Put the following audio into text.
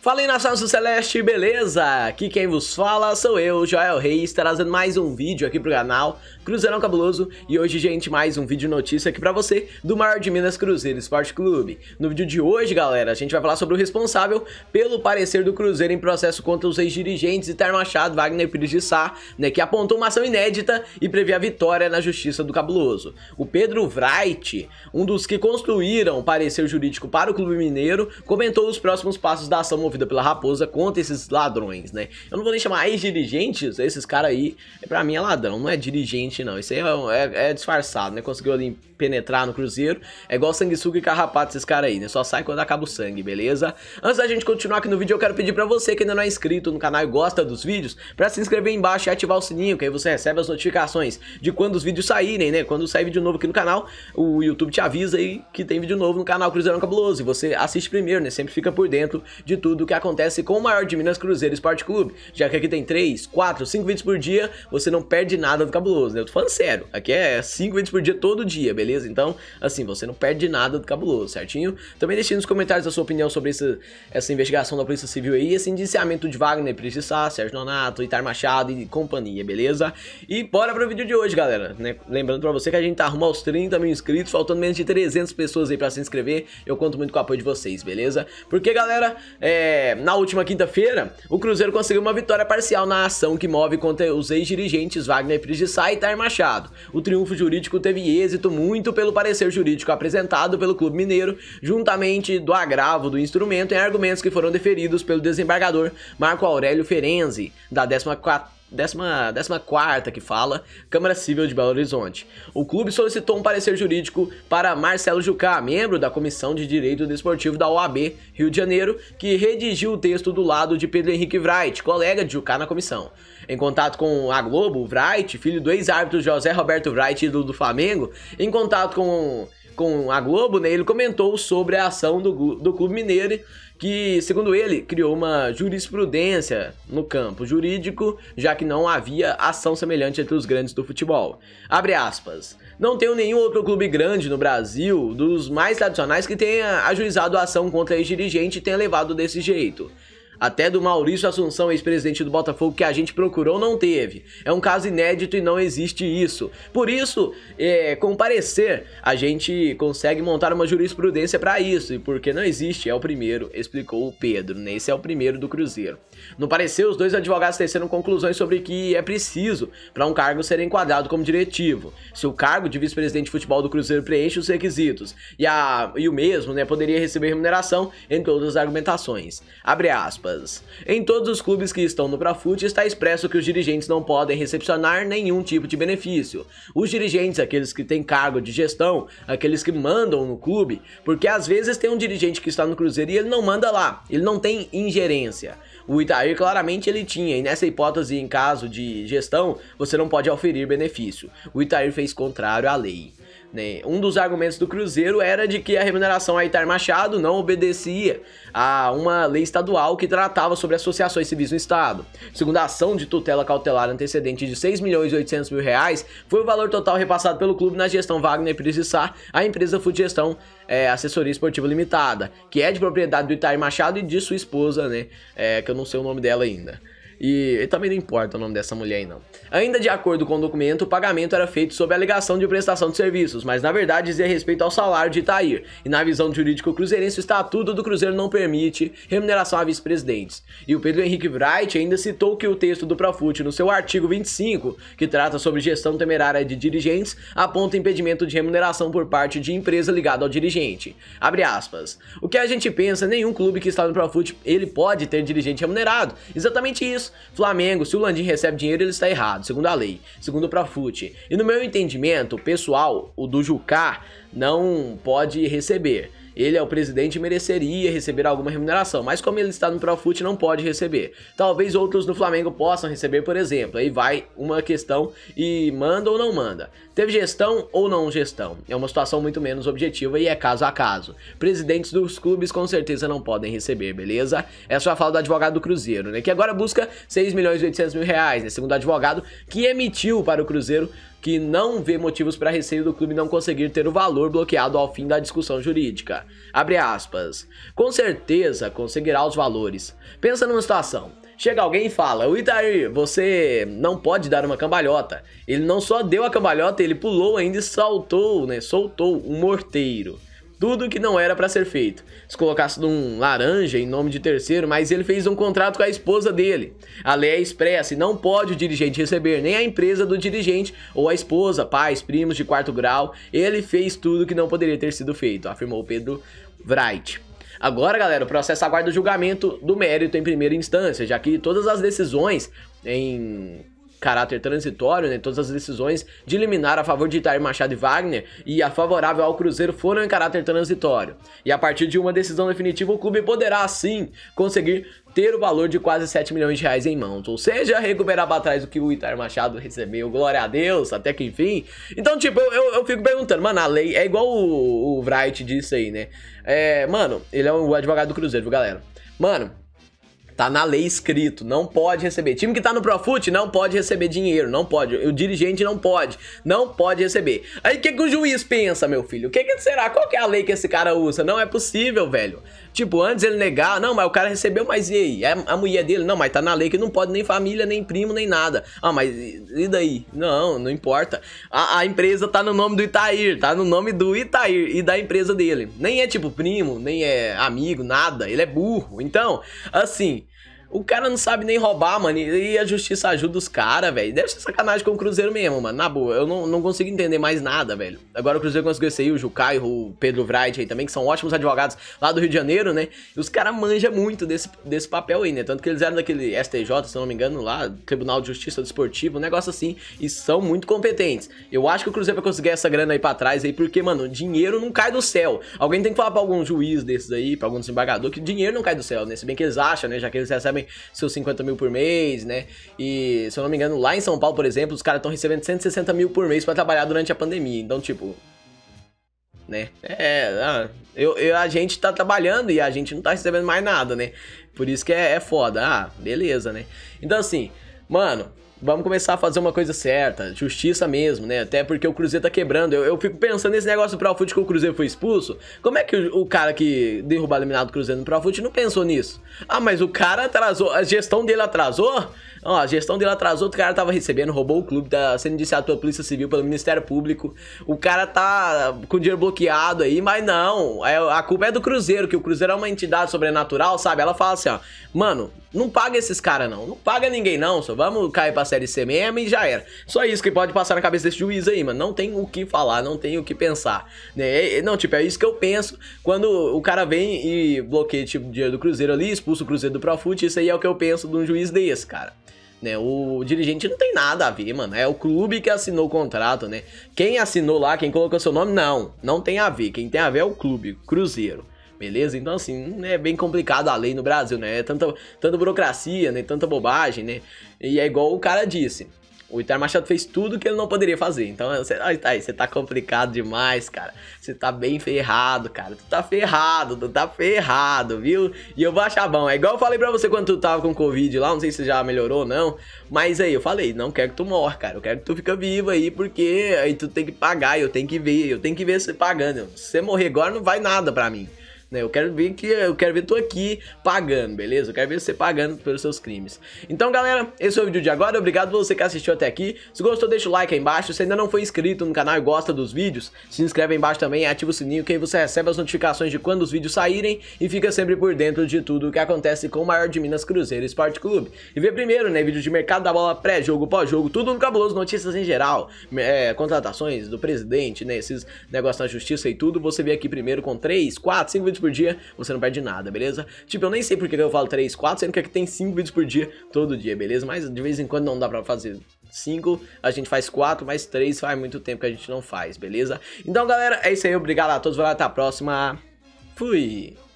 Fala aí nação do Celeste, beleza? Aqui quem vos fala sou eu, Joel Reis, trazendo mais um vídeo aqui pro canal Cruzeirão Cabuloso E hoje, gente, mais um vídeo notícia aqui pra você do maior de Minas Cruzeiro Esporte Clube No vídeo de hoje, galera, a gente vai falar sobre o responsável pelo parecer do Cruzeiro em processo contra os ex-dirigentes Itair Machado, Wagner Pires de Sá né, Que apontou uma ação inédita e prevê a vitória na Justiça do Cabuloso O Pedro Wright, um dos que construíram o parecer jurídico para o Clube Mineiro, comentou os próximos passos da ação promovida pela Raposa contra esses ladrões, né? Eu não vou nem chamar ex-dirigentes, esses caras aí, pra mim é ladrão, não é dirigente não. Isso aí é, é, é disfarçado, né? Conseguiu ali penetrar no Cruzeiro. É igual sanguessuga e carrapato esses caras aí, né? Só sai quando acaba o sangue, beleza? Antes da gente continuar aqui no vídeo, eu quero pedir pra você que ainda não é inscrito no canal e gosta dos vídeos, pra se inscrever embaixo e ativar o sininho, que aí você recebe as notificações de quando os vídeos saírem, né? Quando sai vídeo novo aqui no canal, o YouTube te avisa aí que tem vídeo novo no canal Cruzeiro Cabuloso. E você assiste primeiro, né? Sempre fica por dentro de tudo do que acontece com o maior de Minas Cruzeiro Esporte Clube, já que aqui tem 3, 4, 5 vídeos por dia, você não perde nada do cabuloso, né? Eu tô falando sério, aqui é 5 vídeos por dia todo dia, beleza? Então, assim, você não perde nada do cabuloso, certinho? Também deixe nos comentários a sua opinião sobre essa, essa investigação da Polícia Civil aí, esse indiciamento de Wagner Pires Sá, Sérgio Nonato, Itar Machado e companhia, beleza? E bora pro vídeo de hoje, galera, né? Lembrando pra você que a gente tá rumo aos 30 mil inscritos, faltando menos de 300 pessoas aí pra se inscrever, eu conto muito com o apoio de vocês, beleza? Porque, galera, é é, na última quinta-feira, o Cruzeiro conseguiu uma vitória parcial na ação que move contra os ex-dirigentes Wagner Prigissá e Tair Machado. O triunfo jurídico teve êxito muito pelo parecer jurídico apresentado pelo Clube Mineiro, juntamente do agravo do instrumento em argumentos que foram deferidos pelo desembargador Marco Aurélio Ferenzi, da 14 décima, décima quarta que fala, Câmara Civil de Belo Horizonte. O clube solicitou um parecer jurídico para Marcelo Jucá, membro da Comissão de Direito Desportivo da OAB Rio de Janeiro, que redigiu o texto do lado de Pedro Henrique Wright, colega de Jucá na comissão. Em contato com a Globo, Wright, filho do ex-árbitro José Roberto Wright, ídolo do Flamengo, em contato com, com a Globo, né, ele comentou sobre a ação do, do clube mineiro que, segundo ele, criou uma jurisprudência no campo jurídico, já que não havia ação semelhante entre os grandes do futebol. Abre aspas. Não tenho nenhum outro clube grande no Brasil, dos mais tradicionais, que tenha ajuizado a ação contra ex-dirigente e tenha levado desse jeito. Até do Maurício Assunção, ex-presidente do Botafogo, que a gente procurou, não teve. É um caso inédito e não existe isso. Por isso, é, o parecer, a gente consegue montar uma jurisprudência para isso. E porque não existe, é o primeiro, explicou o Pedro. Né? Esse é o primeiro do Cruzeiro. No parecer, os dois advogados teceram conclusões sobre que é preciso para um cargo ser enquadrado como diretivo. Se o cargo de vice-presidente de futebol do Cruzeiro preenche os requisitos e, a, e o mesmo né, poderia receber remuneração, entre outras argumentações. Abre aspas aspas. Em todos os clubes que estão no Profut está expresso que os dirigentes não podem recepcionar nenhum tipo de benefício. Os dirigentes, aqueles que têm cargo de gestão, aqueles que mandam no clube, porque às vezes tem um dirigente que está no Cruzeiro e ele não manda lá, ele não tem ingerência. O Itair claramente ele tinha, e nessa hipótese em caso de gestão, você não pode oferir benefício. O Itair fez contrário à lei. Né? Um dos argumentos do Cruzeiro era de que a remuneração a Itar Machado não obedecia a uma lei estadual que tratava sobre associações civis no Estado. Segundo a ação de tutela cautelar antecedente de 6 milhões e 800 mil reais, foi o valor total repassado pelo clube na gestão Wagner Prisissar à empresa Futgestão é, Assessoria Esportiva Limitada, que é de propriedade do Itar Machado e de sua esposa, né? É, que eu não sei o nome dela ainda. E também não importa o nome dessa mulher aí, não. Ainda de acordo com o documento, o pagamento era feito sob alegação de prestação de serviços, mas na verdade dizia respeito ao salário de Itair. E na visão jurídico cruzeirense, o estatuto do Cruzeiro não permite remuneração a vice-presidentes. E o Pedro Henrique Wright ainda citou que o texto do Profut, no seu artigo 25, que trata sobre gestão temerária de dirigentes, aponta impedimento de remuneração por parte de empresa ligada ao dirigente. Abre aspas. O que a gente pensa, nenhum clube que está no Profut, ele pode ter dirigente remunerado. Exatamente isso. Flamengo, se o Landim recebe dinheiro, ele está errado, segundo a lei, segundo o Profute. E no meu entendimento, o pessoal, o do Jucá, não pode receber. Ele é o presidente e mereceria receber alguma remuneração, mas como ele está no Profut, não pode receber. Talvez outros no Flamengo possam receber, por exemplo. Aí vai uma questão e manda ou não manda. Teve gestão ou não gestão? É uma situação muito menos objetiva e é caso a caso. Presidentes dos clubes com certeza não podem receber, beleza? Essa é a fala do advogado do Cruzeiro, né? Que agora busca 6 milhões e 800 mil reais, né? Segundo o advogado que emitiu para o Cruzeiro que não vê motivos para receio do clube não conseguir ter o valor bloqueado ao fim da discussão jurídica. Abre aspas. Com certeza conseguirá os valores. Pensa numa situação. Chega alguém e fala: O Itair, você não pode dar uma cambalhota. Ele não só deu a cambalhota, ele pulou ainda e saltou, né? Soltou um morteiro tudo que não era para ser feito. Se colocasse um laranja em nome de terceiro, mas ele fez um contrato com a esposa dele. A lei é expressa e não pode o dirigente receber nem a empresa do dirigente ou a esposa, pais, primos de quarto grau. Ele fez tudo que não poderia ter sido feito, afirmou Pedro Wright. Agora, galera, o processo aguarda o julgamento do mérito em primeira instância, já que todas as decisões em caráter transitório, né, todas as decisões de eliminar a favor de Itair Machado e Wagner e a favorável ao Cruzeiro foram em caráter transitório. E a partir de uma decisão definitiva, o clube poderá sim conseguir ter o valor de quase 7 milhões de reais em mãos, ou seja, recuperar para trás o que o Itair Machado recebeu, glória a Deus, até que enfim. Então, tipo, eu, eu, eu fico perguntando, mano, a lei é igual o, o Wright disse aí, né? É, mano, ele é o advogado do Cruzeiro, viu, galera? Mano, Tá na lei escrito, não pode receber. Time que tá no Profut não pode receber dinheiro, não pode. O dirigente não pode, não pode receber. Aí o que, que o juiz pensa, meu filho? O que, que será? Qual que é a lei que esse cara usa? Não é possível, velho. Tipo, antes ele negar, não, mas o cara recebeu, mas e aí? É a, mulher dele, não, mas tá na lei que não pode nem família, nem primo, nem nada. Ah, mas e daí? Não, não importa. A, a empresa tá no nome do Itair, tá no nome do Itair e da empresa dele. Nem é tipo primo, nem é amigo, nada. Ele é burro. Então, assim, o cara não sabe nem roubar, mano. E a justiça ajuda os caras, velho. Deve ser sacanagem com o Cruzeiro mesmo, mano. Na boa, eu não, não consigo entender mais nada, velho. Agora o Cruzeiro conseguiu esse aí, o Jucaio, o Pedro Wright aí também, que são ótimos advogados lá do Rio de Janeiro, né? E os caras manjam muito desse, desse papel aí, né? Tanto que eles eram daquele STJ, se eu não me engano, lá, Tribunal de Justiça Desportivo, um negócio assim. E são muito competentes. Eu acho que o Cruzeiro vai conseguir essa grana aí pra trás aí, porque, mano, dinheiro não cai do céu. Alguém tem que falar pra algum juiz desses aí, pra algum desembargador, que dinheiro não cai do céu, né? Se bem que eles acham, né? Já que eles recebem recebem seus 50 mil por mês, né? E, se eu não me engano, lá em São Paulo, por exemplo, os caras estão recebendo 160 mil por mês para trabalhar durante a pandemia. Então, tipo, né? É, ah, eu, eu, a gente tá trabalhando e a gente não tá recebendo mais nada, né? Por isso que é, é foda. Ah, beleza, né? Então, assim, mano, vamos começar a fazer uma coisa certa, justiça mesmo, né? Até porque o Cruzeiro tá quebrando. Eu, eu fico pensando nesse negócio do Profut que o Cruzeiro foi expulso. Como é que o, o cara que derrubou o eliminado do Cruzeiro no Profut não pensou nisso? Ah, mas o cara atrasou, a gestão dele atrasou? Ó, a gestão dele atrasou, o cara tava recebendo, roubou o clube, tá sendo indiciado pela Polícia Civil, pelo Ministério Público. O cara tá com dinheiro bloqueado aí, mas não. É, a culpa é do Cruzeiro, que o Cruzeiro é uma entidade sobrenatural, sabe? Ela fala assim, ó, mano, não paga esses caras, não. Não paga ninguém, não. Só vamos cair pra Série C mesmo e já era. Só isso que pode passar na cabeça desse juiz aí, mano. Não tem o que falar, não tem o que pensar. Né? É, é, não, tipo, é isso que eu penso quando o cara vem e bloqueia, tipo, o dinheiro do Cruzeiro ali, expulsa o Cruzeiro do Profut. Isso aí é o que eu penso de um juiz desse, cara. Né, o dirigente não tem nada a ver, mano. É o clube que assinou o contrato, né? Quem assinou lá, quem colocou seu nome, não. Não tem a ver. Quem tem a ver é o clube, Cruzeiro beleza? Então, assim, é bem complicado a lei no Brasil, né? É tanta, tanta burocracia, né? Tanta bobagem, né? E é igual o cara disse. O Itar Machado fez tudo que ele não poderia fazer. Então, você, aí, você tá complicado demais, cara. Você tá bem ferrado, cara. Tu tá ferrado, tu tá ferrado, viu? E eu vou achar bom. É igual eu falei pra você quando tu tava com Covid lá, não sei se já melhorou ou não. Mas aí, eu falei, não quero que tu morra, cara. Eu quero que tu fica vivo aí, porque aí tu tem que pagar, eu tenho que ver, eu tenho que ver você pagando. Se você morrer agora, não vai nada pra mim. Né? Eu quero ver que eu quero ver tu aqui pagando, beleza? Eu quero ver você pagando pelos seus crimes. Então, galera, esse foi o vídeo de agora. Obrigado você que assistiu até aqui. Se gostou, deixa o like aí embaixo. Se ainda não foi inscrito no canal e gosta dos vídeos, se inscreve aí embaixo também e ativa o sininho que aí você recebe as notificações de quando os vídeos saírem e fica sempre por dentro de tudo o que acontece com o maior de Minas Cruzeiro Esporte Clube. E vê primeiro, né, vídeo de mercado da bola, pré-jogo, pós-jogo, tudo no cabuloso, notícias em geral, é, contratações do presidente, né, esses negócios na justiça e tudo, você vê aqui primeiro com 3, 4, 5 vídeos vídeos por dia, você não perde nada, beleza? Tipo, eu nem sei porque eu falo 3, 4, sendo que aqui tem 5 vídeos por dia, todo dia, beleza? Mas de vez em quando não dá pra fazer 5, a gente faz 4, mas 3 faz muito tempo que a gente não faz, beleza? Então, galera, é isso aí, obrigado a todos, valeu, até a próxima, fui!